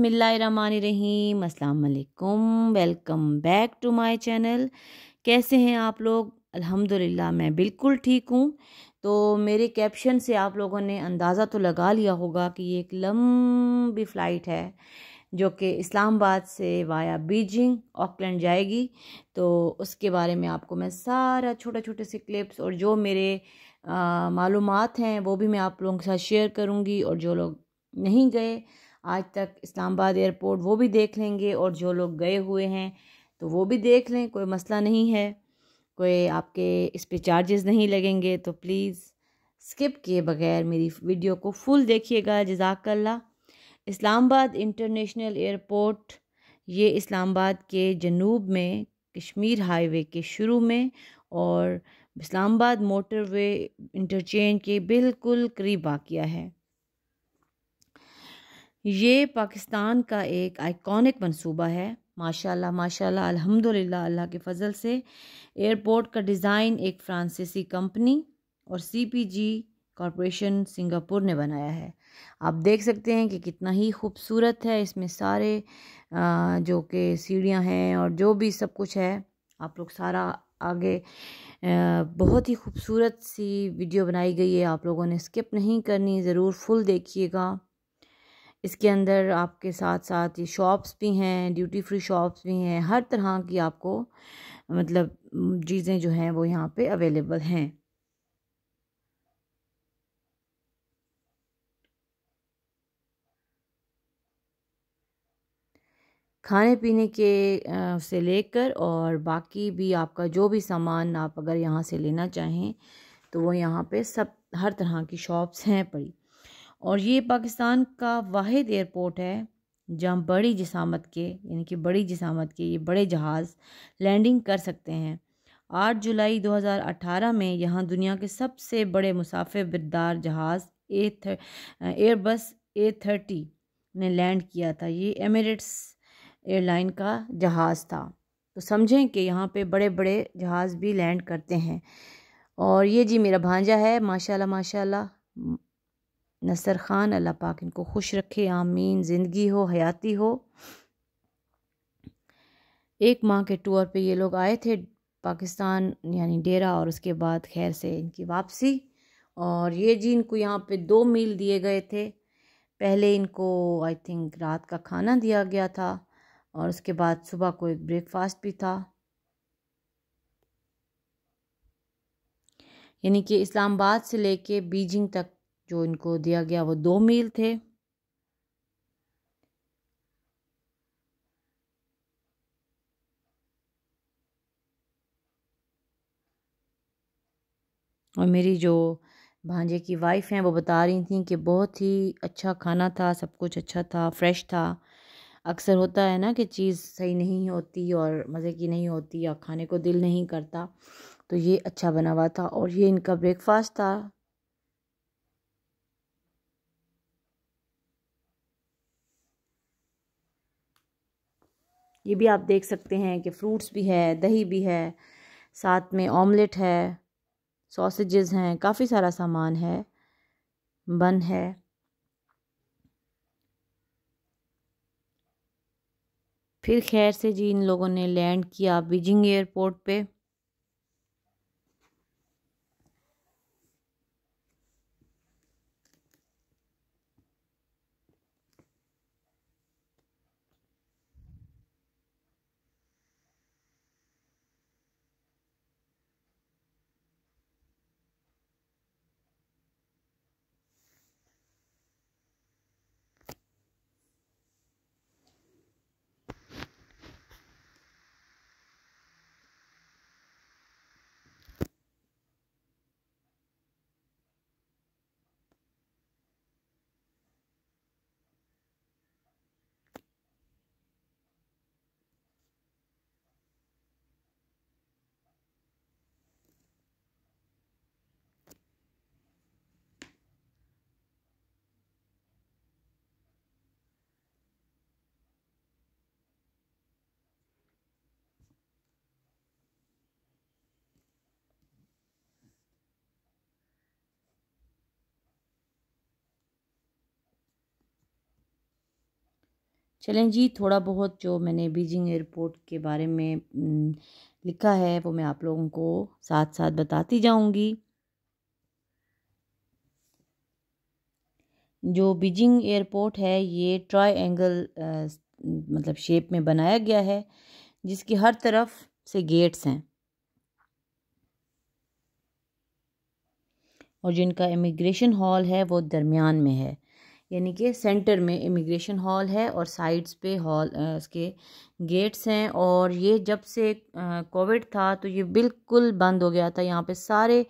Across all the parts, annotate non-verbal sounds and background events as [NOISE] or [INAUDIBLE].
बसमीम अल्लाम welcome back to my channel कैसे हैं आप लोग अल्हम्दुलिल्लाह मैं बिल्कुल ठीक हूँ तो मेरे कैप्शन से आप लोगों ने अंदाज़ा तो लगा लिया होगा कि ये एक लंबी फ़्लाइट है जो कि इस्लामाबाद से वाया बीजिंग ऑकलैंड जाएगी तो उसके बारे में आपको मैं सारा छोटे छोटे से क्लिप्स और जो मेरे मालूम हैं वो भी मैं आप लोगों के साथ शेयर करूँगी और जो लोग नहीं गए आज तक इस्लामाबाद एयरपोर्ट वो भी देख लेंगे और जो लोग गए हुए हैं तो वो भी देख लें कोई मसला नहीं है कोई आपके इस पर चार्जेस नहीं लगेंगे तो प्लीज़ स्किप किए बगैर मेरी वीडियो को फुल देखिएगा जजाकल्ला इस्लामाबाद इंटरनेशनल एयरपोर्ट ये इस्लामाबाद के जनूब में कश्मीर हाईवे के शुरू में और इस्लामाबाद मोटरवे इंटरचेंज के बिल्कुल करीब वाक़ है ये पाकिस्तान का एक आइकॉनिक मंसूबा है माशाल्लाह माशाल्लाह अल्हम्दुलिल्लाह अल्लाह के फ़ज़ल से एयरपोर्ट का डिज़ाइन एक फ्रांसीसी कंपनी और सीपीजी कॉरपोरेशन सिंगापुर ने बनाया है आप देख सकते हैं कि कितना ही खूबसूरत है इसमें सारे जो कि सीढ़ियाँ हैं और जो भी सब कुछ है आप लोग सारा आगे बहुत ही खूबसूरत सी वीडियो बनाई गई है आप लोगों ने स्किप नहीं करनी ज़रूर फुल देखिएगा इसके अंदर आपके साथ साथ ये शॉप्स भी हैं ड्यूटी फ्री शॉप्स भी हैं हर तरह की आपको मतलब चीज़ें जो हैं वो यहाँ पे अवेलेबल हैं खाने पीने के से लेकर और बाकी भी आपका जो भी सामान आप अगर यहाँ से लेना चाहें तो वो यहाँ पे सब हर तरह की शॉप्स हैं पड़ी और ये पाकिस्तान का वाद एयरपोर्ट है जहाँ बड़ी जिसामत के यानी कि बड़ी जिसामत के ये बड़े जहाज़ लैंडिंग कर सकते हैं 8 जुलाई 2018 में यहाँ दुनिया के सबसे बड़े मुसाफिर बिरदार जहाज़ ए एयरबस ए थर्टी ने लैंड किया था ये एमिरेट्स एयरलाइन का जहाज़ था तो समझें कि यहाँ पे बड़े बड़े जहाज़ भी लैंड करते हैं और ये जी मेरा भांजा है माशाल्लाह माशाल्लाह नसर ख़ान अल्लाह पाक इनको खुश रखे आमीन ज़िंदगी हो हयाती हो एक माह के टूर पे ये लोग आए थे पाकिस्तान यानी डेरा और उसके बाद खैर से इनकी वापसी और ये जी इनको यहाँ पे दो मील दिए गए थे पहले इनको आई थिंक रात का खाना दिया गया था और उसके बाद सुबह को एक ब्रेकफास्ट भी था यानी कि इस्लामाबाद से लेके बीजिंग तक जो इनको दिया गया वो दो मील थे और मेरी जो भांजे की वाइफ हैं वो बता रही थी कि बहुत ही अच्छा खाना था सब कुछ अच्छा था फ्रेश था अक्सर होता है ना कि चीज़ सही नहीं होती और मज़े की नहीं होती या खाने को दिल नहीं करता तो ये अच्छा बना हुआ था और ये इनका ब्रेकफास्ट था ये भी आप देख सकते हैं कि फ्रूट्स भी है दही भी है साथ में ऑमलेट है सॉसेजेस हैं काफ़ी सारा सामान है बन है फिर खैर से जी इन लोगों ने लैंड किया बीजिंग एयरपोर्ट पे चलें जी थोड़ा बहुत जो मैंने बीजिंग एयरपोर्ट के बारे में लिखा है वो मैं आप लोगों को साथ साथ बताती जाऊंगी जो बीजिंग एयरपोर्ट है ये ट्रायंगल मतलब शेप में बनाया गया है जिसकी हर तरफ से गेट्स हैं और जिनका इमिग्रेशन हॉल है वो दरमियान में है यानी कि सेंटर में इमिग्रेशन हॉल है और साइड्स पे हॉल इसके गेट्स हैं और ये जब से कोविड था तो ये बिल्कुल बंद हो गया था यहाँ पे सारे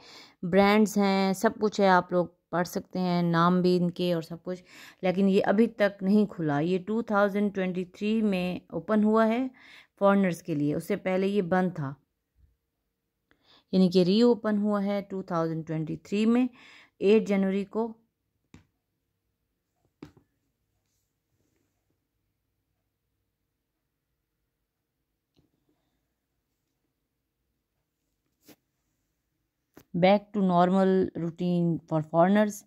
ब्रांड्स हैं सब कुछ है आप लोग पढ़ सकते हैं नाम भी इनके और सब कुछ लेकिन ये अभी तक नहीं खुला ये 2023 में ओपन हुआ है फॉरनर्स के लिए उससे पहले ये बंद था यानी कि री ओपन हुआ है टू में एट जनवरी को back to normal routine for foreigners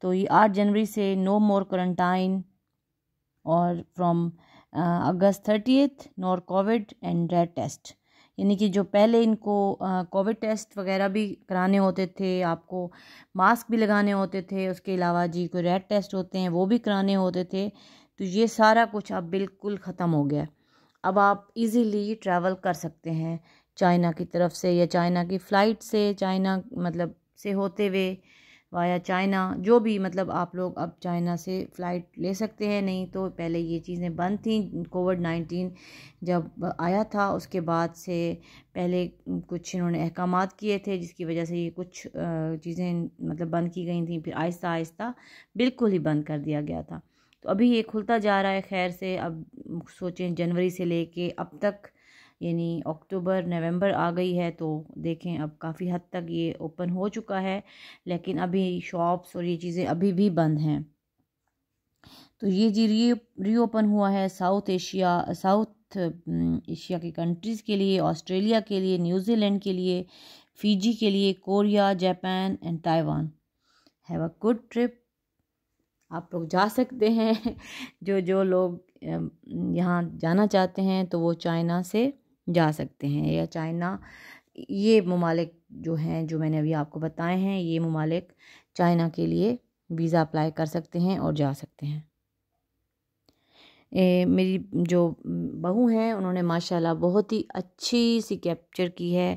तो ये आठ जनवरी से नो मोर क्वारंटाइन और फ्रॉम uh, अगस्त thirtieth nor COVID and red test यानी कि जो पहले इनको कोविड uh, टेस्ट वगैरह भी कराने होते थे आपको मास्क भी लगाने होते थे उसके अलावा जी कोई रेड टेस्ट होते हैं वो भी कराने होते थे तो ये सारा कुछ अब बिल्कुल ख़त्म हो गया अब आप इजीली ट्रैवल कर सकते हैं चाइना की तरफ से या चाइना की फ़्लाइट से चाइना मतलब से होते हुए वाया चाइना जो भी मतलब आप लोग अब चाइना से फ़्लाइट ले सकते हैं नहीं तो पहले ये चीज़ें बंद थी कोविड नाइन्टीन जब आया था उसके बाद से पहले कुछ इन्होंने अहकाम किए थे जिसकी वजह से ये कुछ चीज़ें मतलब बंद की गई थी फिर आहिस्ता आहिस्ता बिल्कुल ही बंद कर दिया गया था तो अभी ये खुलता जा रहा है खैर से अब सोचें जनवरी से ले कर अब तक यानी अक्टूबर नवंबर आ गई है तो देखें अब काफ़ी हद तक ये ओपन हो चुका है लेकिन अभी शॉप्स और ये चीज़ें अभी भी बंद हैं तो ये जी री रीओपन हुआ है साउथ एशिया साउथ एशिया की कंट्रीज़ के लिए ऑस्ट्रेलिया के लिए न्यूज़ीलैंड के लिए फिजी के लिए Korea Japan and Taiwan have a good trip आप लोग जा सकते हैं [LAUGHS] जो जो लोग यहाँ जाना चाहते हैं तो वो चाइना से जा सकते हैं या चाइना ये ममालिक जो हैं जो मैंने अभी आपको बताए हैं ये ममालिक चाइना के लिए वीज़ा अप्लाई कर सकते हैं और जा सकते हैं ए, मेरी जो बहू हैं उन्होंने माशाल्लाह बहुत ही अच्छी सी कैप्चर की है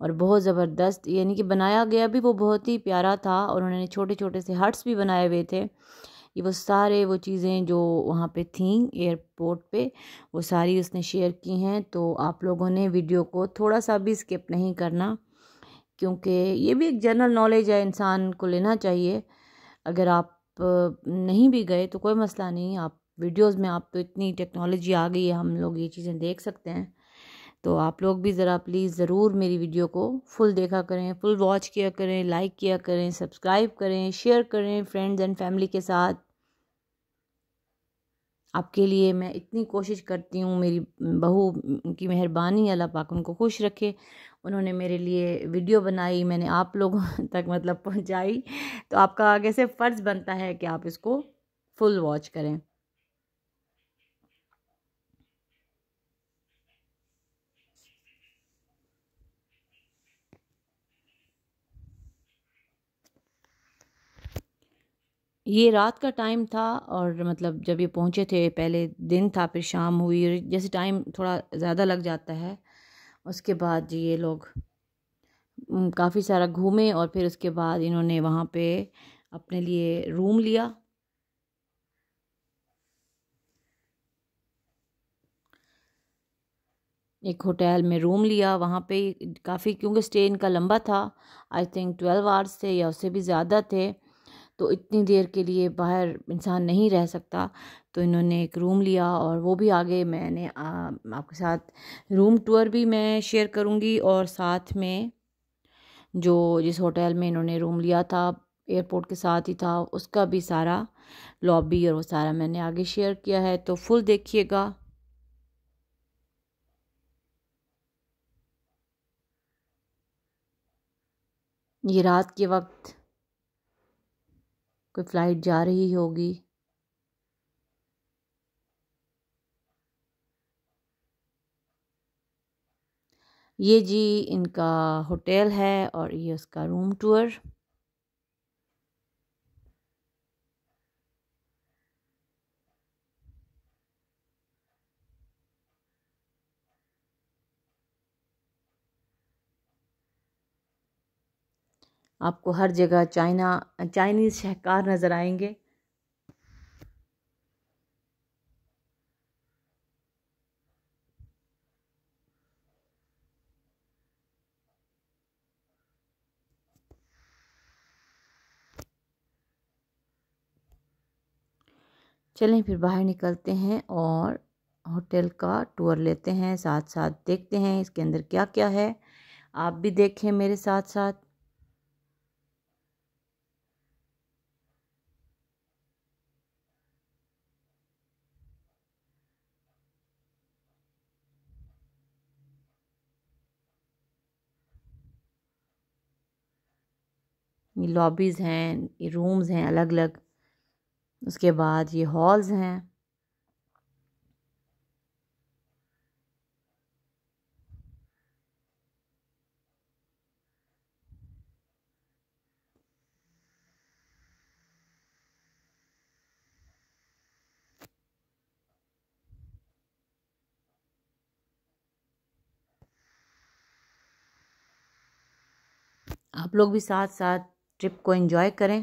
और बहुत ज़बरदस्त यानी कि बनाया गया भी वो बहुत ही प्यारा था और उन्होंने छोटे छोटे से हट्स भी बनाए हुए थे ये वो सारे वो चीज़ें जो वहाँ पे थीं एयरपोर्ट पे वो सारी उसने शेयर की हैं तो आप लोगों ने वीडियो को थोड़ा सा भी स्किप नहीं करना क्योंकि ये भी एक जनरल नॉलेज है इंसान को लेना चाहिए अगर आप नहीं भी गए तो कोई मसला नहीं आप वीडियोज़ में आप तो इतनी टेक्नोलॉजी आ गई है हम लोग ये चीज़ें देख सकते हैं तो आप लोग भी ज़रा प्लीज़ ज़रूर मेरी वीडियो को फुल देखा करें फुल वॉच किया करें लाइक किया करें सब्सक्राइब करें शेयर करें फ्रेंड्स एंड फैमिली के साथ आपके लिए मैं इतनी कोशिश करती हूँ मेरी बहू की मेहरबानी अल्लाह पाक उनको खुश रखे उन्होंने मेरे लिए वीडियो बनाई मैंने आप लोगों [LAUGHS] तक मतलब पहुँचाई तो आपका आगे से फ़र्ज़ बनता है कि आप इसको फुल वॉच करें ये रात का टाइम था और मतलब जब ये पहुँचे थे पहले दिन था फिर शाम हुई जैसे टाइम थोड़ा ज़्यादा लग जाता है उसके बाद जी ये लोग काफ़ी सारा घूमे और फिर उसके बाद इन्होंने वहाँ पे अपने लिए रूम लिया एक होटल में रूम लिया वहाँ पे काफ़ी क्योंकि स्टे इनका लंबा था आई थिंक ट्वेल्व आवर्स थे या उससे भी ज़्यादा थे तो इतनी देर के लिए बाहर इंसान नहीं रह सकता तो इन्होंने एक रूम लिया और वो भी आगे मैंने आपके साथ रूम टूर भी मैं शेयर करूँगी और साथ में जो जिस होटल में इन्होंने रूम लिया था एयरपोर्ट के साथ ही था उसका भी सारा लॉबी और वो सारा मैंने आगे शेयर किया है तो फुल देखिएगा ये रात के वक्त कोई फ़्लाइट जा रही होगी ये जी इनका होटल है और ये उसका रूम टूर आपको हर जगह चाइना चाइनीज़ शहकार नज़र आएंगे चलें फिर बाहर निकलते हैं और होटल का टूर लेते हैं साथ साथ देखते हैं इसके अंदर क्या क्या है आप भी देखें मेरे साथ साथ लॉबीज़ हैं ये रूम्स हैं अलग अलग उसके बाद ये हॉल्स हैं आप लोग भी साथ साथ ट्रिप को एंजॉय करें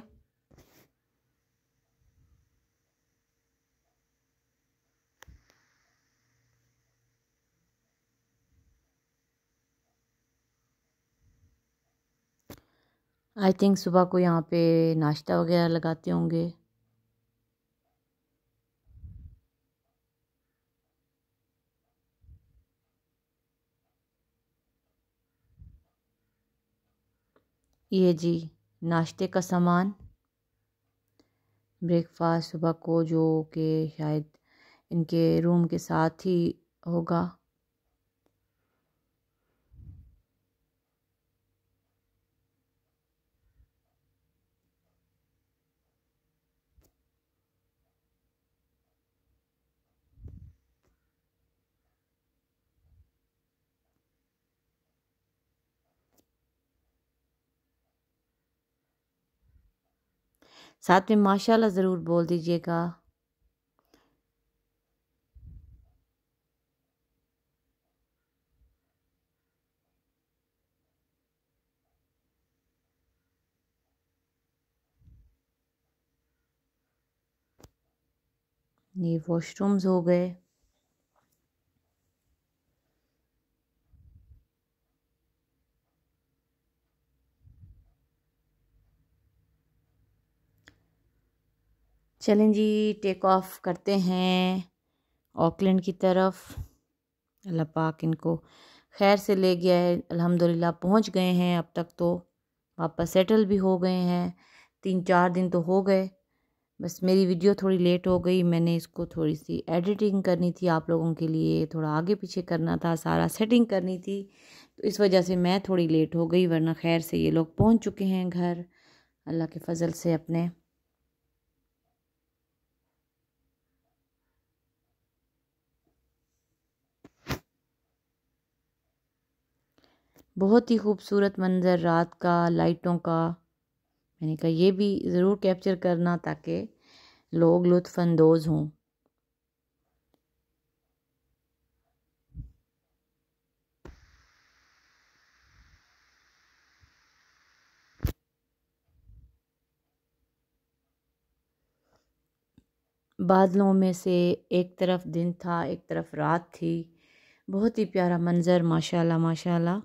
आई थिंक सुबह को यहाँ पे नाश्ता वगैरह लगाते होंगे ये जी नाश्ते का सामान ब्रेकफास्ट सुबह को जो कि शायद इनके रूम के साथ ही होगा साथ में माशाल्लाह ज़रूर बोल दीजिएगा ये वॉशरूम्स हो गए चलें जी टेक ऑफ़ करते हैं ऑकलैंड की तरफ अल्लाह पाक इनको खैर से ले गया है अल्हम्दुलिल्लाह पहुंच गए हैं अब तक तो वापस सेटल भी हो गए हैं तीन चार दिन तो हो गए बस मेरी वीडियो थोड़ी लेट हो गई मैंने इसको थोड़ी सी एडिटिंग करनी थी आप लोगों के लिए थोड़ा आगे पीछे करना था सारा सेटिंग करनी थी तो इस वजह से मैं थोड़ी लेट हो गई वरना खैर से ये लोग पहुंच चुके हैं घर अल्लाह के फजल से अपने बहुत ही खूबसूरत मंज़र रात का लाइटों का मैंने कहा ये भी ज़रूर कैप्चर करना ताकि लोग लुफानंदोज़ हों बादलों में से एक तरफ दिन था एक तरफ रात थी बहुत ही प्यारा मंज़र माशाल्लाह माशाल्लाह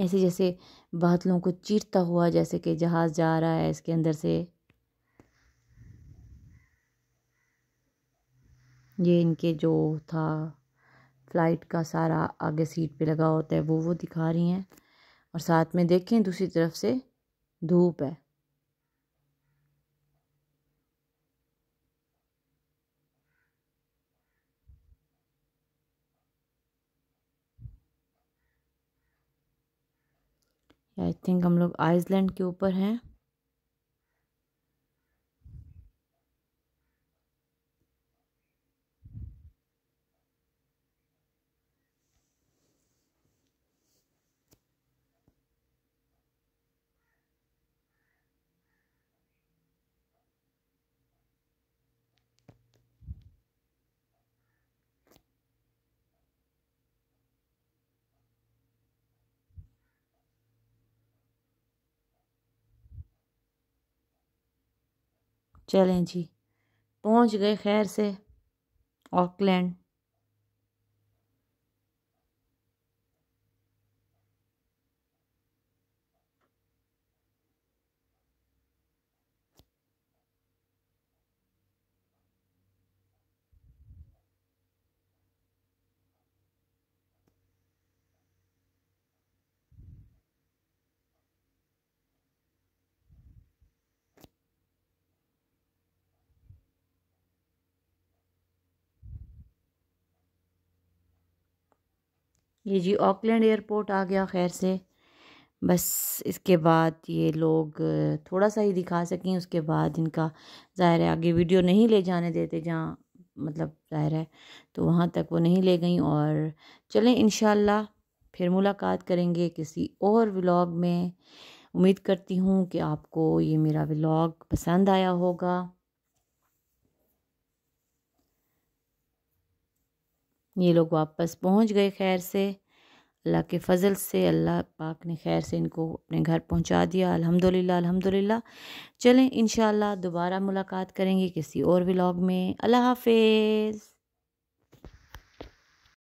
ऐसे जैसे बादलों को चीरता हुआ जैसे कि जहाज़ जा रहा है इसके अंदर से ये इनके जो था फ्लाइट का सारा आगे सीट पे लगा होता है वो वो दिखा रही हैं और साथ में देखें दूसरी तरफ से धूप है आई थिंक हम लोग आइसलैंड के ऊपर हैं चलें जी पहुंच गए खैर से ऑकलैंड ये जी ऑकलैंड एयरपोर्ट आ गया खैर से बस इसके बाद ये लोग थोड़ा सा ही दिखा सकें उसके बाद इनका ज़ाहिर है आगे वीडियो नहीं ले जाने देते जहाँ मतलब ज़ाहिर है तो वहाँ तक वो नहीं ले गई और चलें इन फिर मुलाकात करेंगे किसी और व्लॉग में उम्मीद करती हूँ कि आपको ये मेरा व्लॉग पसंद आया होगा ये लोग वापस पहुंच गए खैर से अल्लाह के फ़ज़ल से अल्लाह पाक ने खैर से इनको अपने घर पहुंचा दिया अल्हम्दुलिल्लाह अल्हम्दुलिल्लाह चलें इन दोबारा मुलाकात करेंगे किसी और व्लॉग में अल्लाह हाफिज़